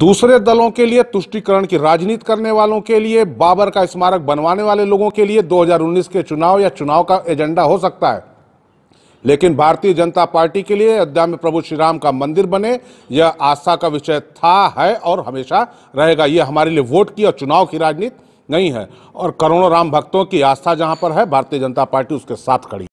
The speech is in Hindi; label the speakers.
Speaker 1: दूसरे दलों के लिए तुष्टिकरण की राजनीति करने वालों के लिए बाबर का स्मारक बनवाने वाले लोगों के लिए 2019 के चुनाव या चुनाव का एजेंडा हो सकता है लेकिन भारतीय जनता पार्टी के लिए अयोध्या में प्रभु श्री राम का मंदिर बने यह आस्था का विषय था है और हमेशा रहेगा यह हमारे लिए वोट की और चुनाव की राजनीति नहीं है और करोड़ों राम भक्तों की आस्था जहां पर है भारतीय जनता पार्टी उसके साथ खड़ी